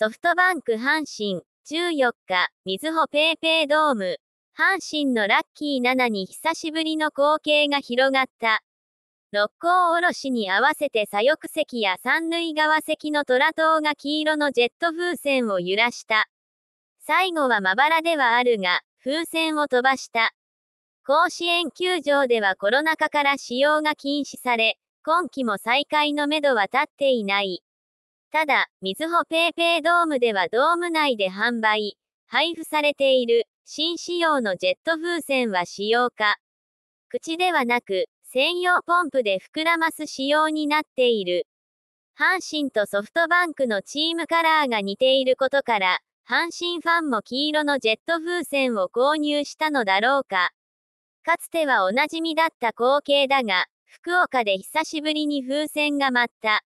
ソフトバンク阪神、14日、水穂ペーペードーム。阪神のラッキー7に久しぶりの光景が広がった。六甲おろしに合わせて左翼席や三塁側席の虎頭が黄色のジェット風船を揺らした。最後はまばらではあるが、風船を飛ばした。甲子園球場ではコロナ禍から使用が禁止され、今季も再開のめどは立っていない。ただ、みずほ paypay ドームではドーム内で販売、配布されている新仕様のジェット風船は使用か。口ではなく、専用ポンプで膨らます仕様になっている。阪神とソフトバンクのチームカラーが似ていることから、阪神ファンも黄色のジェット風船を購入したのだろうか。かつてはおなじみだった光景だが、福岡で久しぶりに風船が舞った。